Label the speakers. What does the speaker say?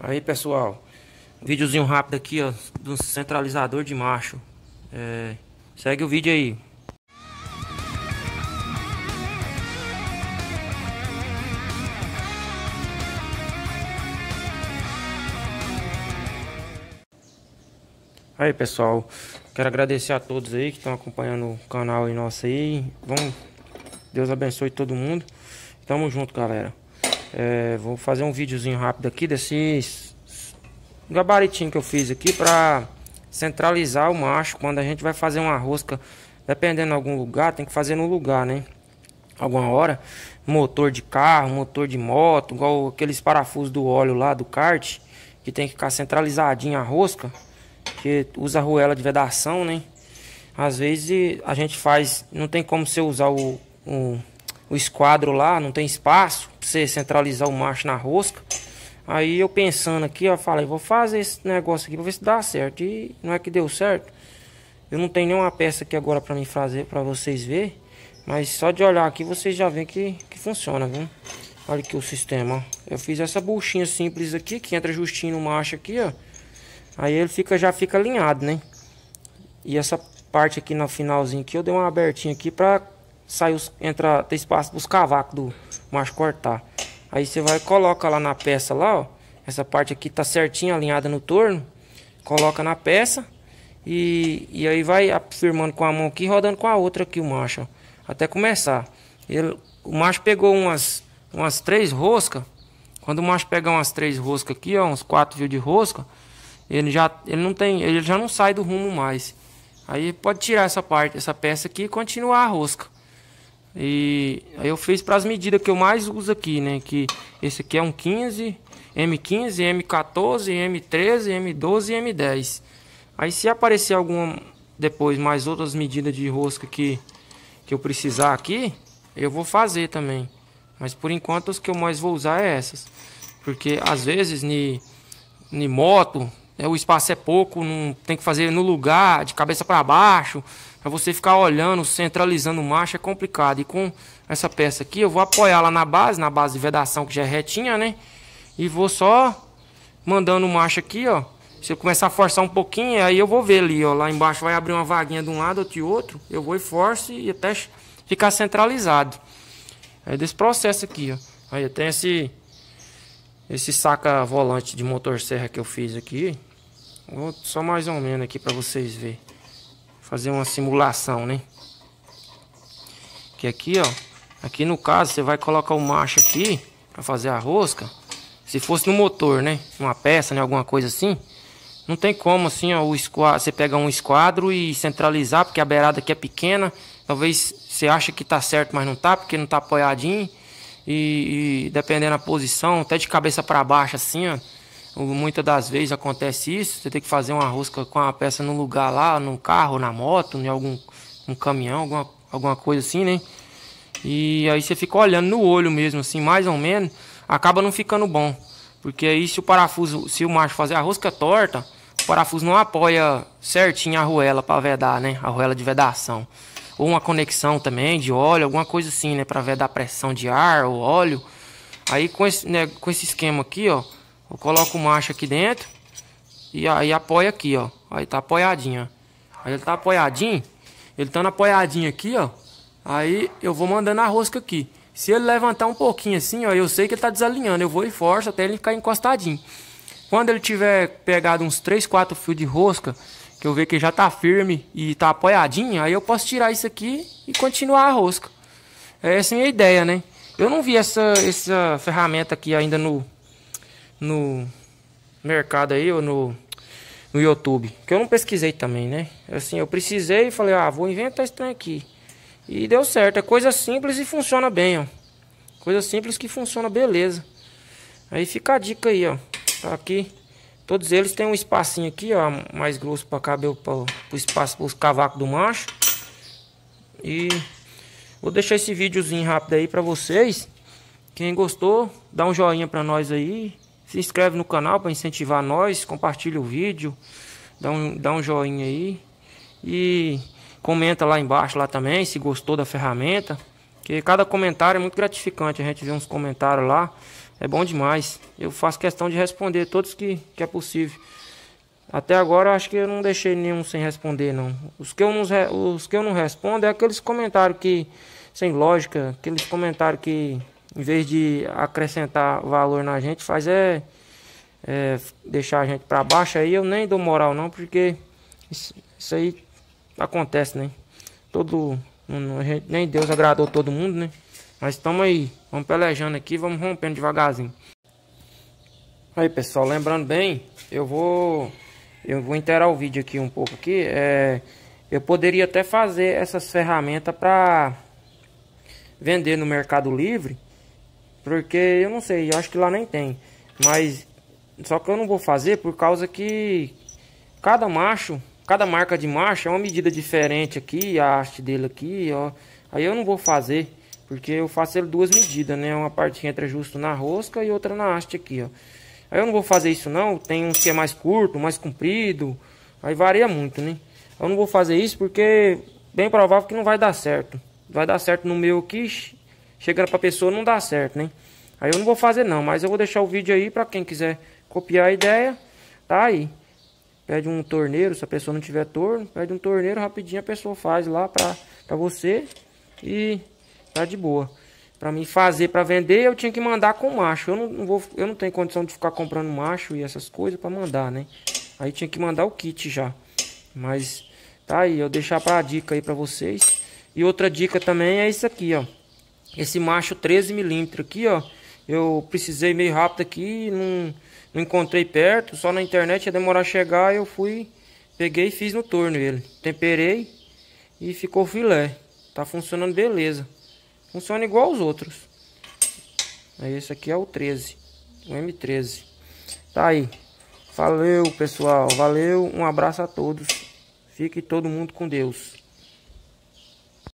Speaker 1: Aí pessoal, videozinho rápido aqui ó, do centralizador de macho. É, segue o vídeo aí. Aí pessoal, quero agradecer a todos aí que estão acompanhando o canal aí nosso aí. Vamos, Deus abençoe todo mundo. Tamo junto, galera. É, vou fazer um videozinho rápido aqui desses gabaritinho que eu fiz aqui para centralizar o macho quando a gente vai fazer uma rosca, dependendo de algum lugar, tem que fazer no lugar, né? Alguma hora, motor de carro, motor de moto, igual aqueles parafusos do óleo lá do kart, que tem que ficar centralizadinho a rosca, que usa ruela de vedação, né? Às vezes a gente faz, não tem como você usar o, o, o esquadro lá, não tem espaço, você centralizar o macho na rosca. Aí eu pensando aqui, eu falei, vou fazer esse negócio aqui pra ver se dá certo. E não é que deu certo. Eu não tenho nenhuma peça aqui agora pra mim fazer, pra vocês verem. Mas só de olhar aqui, vocês já veem que, que funciona, viu? Olha aqui o sistema, ó. Eu fiz essa buchinha simples aqui, que entra justinho no macho aqui, ó. Aí ele fica, já fica alinhado, né? E essa parte aqui na finalzinho aqui, eu dei uma abertinha aqui pra sai os, entra, tem espaço para os cavacos do macho cortar. Aí você vai coloca lá na peça lá, ó. Essa parte aqui tá certinha, alinhada no torno. Coloca na peça. E, e aí vai firmando com a mão aqui, rodando com a outra aqui o macho, ó, Até começar. Ele, o macho pegou umas, umas três roscas. Quando o macho pegar umas três roscas aqui, ó, uns quatro fios de rosca, ele já, ele não tem, ele já não sai do rumo mais. Aí pode tirar essa parte, essa peça aqui e continuar a rosca. E aí eu fiz para as medidas que eu mais uso aqui, né? Que esse aqui é um 15, M15, M14, M13, M12 e M10. Aí se aparecer alguma depois mais outras medidas de rosca que que eu precisar aqui, eu vou fazer também. Mas por enquanto os que eu mais vou usar é essas. Porque às vezes ni, ni moto, né, o espaço é pouco, não tem que fazer no lugar, de cabeça para baixo você ficar olhando, centralizando marcha é complicado. E com essa peça aqui, eu vou apoiar lá na base, na base de vedação que já é retinha, né? E vou só mandando marcha aqui, ó. Se eu começar a forçar um pouquinho, aí eu vou ver ali, ó. Lá embaixo vai abrir uma vaguinha de um lado ou de outro. Eu vou e forço e até ficar centralizado. É desse processo aqui, ó. Aí tem esse... Esse saca volante de motor serra que eu fiz aqui. Vou só mais ou menos aqui para vocês verem fazer uma simulação, né? Que aqui, ó, aqui no caso você vai colocar o macho aqui para fazer a rosca. Se fosse no motor, né, uma peça, né, alguma coisa assim, não tem como assim, ó, o esquadro, você pega um esquadro e centralizar, porque a beirada aqui é pequena. Talvez você acha que tá certo, mas não tá, porque não tá apoiadinho. E, e dependendo da posição, até de cabeça para baixo assim, ó, Muitas das vezes acontece isso, você tem que fazer uma rosca com a peça no lugar lá, no carro, na moto, em algum um caminhão, alguma, alguma coisa assim, né? E aí você fica olhando no olho mesmo, assim, mais ou menos, acaba não ficando bom. Porque aí se o parafuso, se o macho fazer a rosca torta, o parafuso não apoia certinho a arruela para vedar, né? A arruela de vedação. Ou uma conexão também de óleo, alguma coisa assim, né? Para vedar pressão de ar ou óleo. Aí com esse, né, com esse esquema aqui, ó, eu coloco o macho aqui dentro e aí apoia aqui, ó. Aí tá apoiadinho, ó. Aí ele tá apoiadinho, ele tá apoiadinho aqui, ó. Aí eu vou mandando a rosca aqui. Se ele levantar um pouquinho assim, ó, eu sei que ele tá desalinhando. Eu vou e forço até ele ficar encostadinho. Quando ele tiver pegado uns 3, 4 fios de rosca, que eu ver que já tá firme e tá apoiadinho, aí eu posso tirar isso aqui e continuar a rosca. Essa é a minha ideia, né? Eu não vi essa, essa ferramenta aqui ainda no, no mercado aí ou no, no YouTube. Que eu não pesquisei também, né? Assim, eu precisei e falei, ah, vou inventar esse trem aqui. E deu certo. É coisa simples e funciona bem, ó. Coisa simples que funciona beleza. Aí fica a dica aí, ó. Tá aqui. Todos eles têm um espacinho aqui, ó. Mais grosso pra caber pro, pro espaço, pros cavacos do macho. E vou deixar esse videozinho rápido aí pra vocês. Quem gostou, dá um joinha pra nós aí. Se inscreve no canal para incentivar nós, compartilha o vídeo, dá um, dá um joinha aí e comenta lá embaixo lá também se gostou da ferramenta. Que cada comentário é muito gratificante, a gente vê uns comentários lá, é bom demais. Eu faço questão de responder todos que, que é possível. Até agora acho que eu não deixei nenhum sem responder não. Os que eu não, os que eu não respondo é aqueles comentários que sem lógica, aqueles comentários que em vez de acrescentar valor na gente, faz é, é deixar a gente para baixo. Aí eu nem dou moral não, porque isso, isso aí acontece, né? Todo, não, gente, nem Deus agradou todo mundo, né? Mas estamos aí, vamos pelejando aqui, vamos rompendo devagarzinho. Aí pessoal, lembrando bem, eu vou eu vou inteirar o vídeo aqui um pouco aqui. É, eu poderia até fazer essas ferramentas para vender no Mercado Livre porque eu não sei, eu acho que lá nem tem. Mas só que eu não vou fazer por causa que cada macho, cada marca de macho é uma medida diferente aqui, a haste dele aqui, ó. Aí eu não vou fazer, porque eu faço ele duas medidas, né? Uma parte que entra justo na rosca e outra na haste aqui, ó. Aí eu não vou fazer isso não, tem uns que é mais curto, mais comprido, aí varia muito, né? Eu não vou fazer isso porque bem provável que não vai dar certo. Vai dar certo no meu aqui, chegando pra pessoa não dá certo, né? Aí eu não vou fazer não, mas eu vou deixar o vídeo aí pra quem quiser copiar a ideia, tá aí. Pede um torneiro, se a pessoa não tiver torno, pede um torneiro, rapidinho a pessoa faz lá pra, pra você e tá de boa. Pra mim fazer pra vender, eu tinha que mandar com macho. Eu não, não vou, eu não tenho condição de ficar comprando macho e essas coisas pra mandar, né? Aí tinha que mandar o kit já. Mas tá aí, eu deixar pra dica aí pra vocês. E outra dica também é isso aqui, ó. Esse macho 13 milímetros aqui, ó. Eu precisei meio rápido aqui, não, não encontrei perto, só na internet ia demorar a chegar, eu fui, peguei e fiz no torno ele. Temperei e ficou filé. Tá funcionando beleza. Funciona igual os outros. é esse aqui é o 13, o M13. Tá aí. Valeu, pessoal. Valeu. Um abraço a todos. Fique todo mundo com Deus.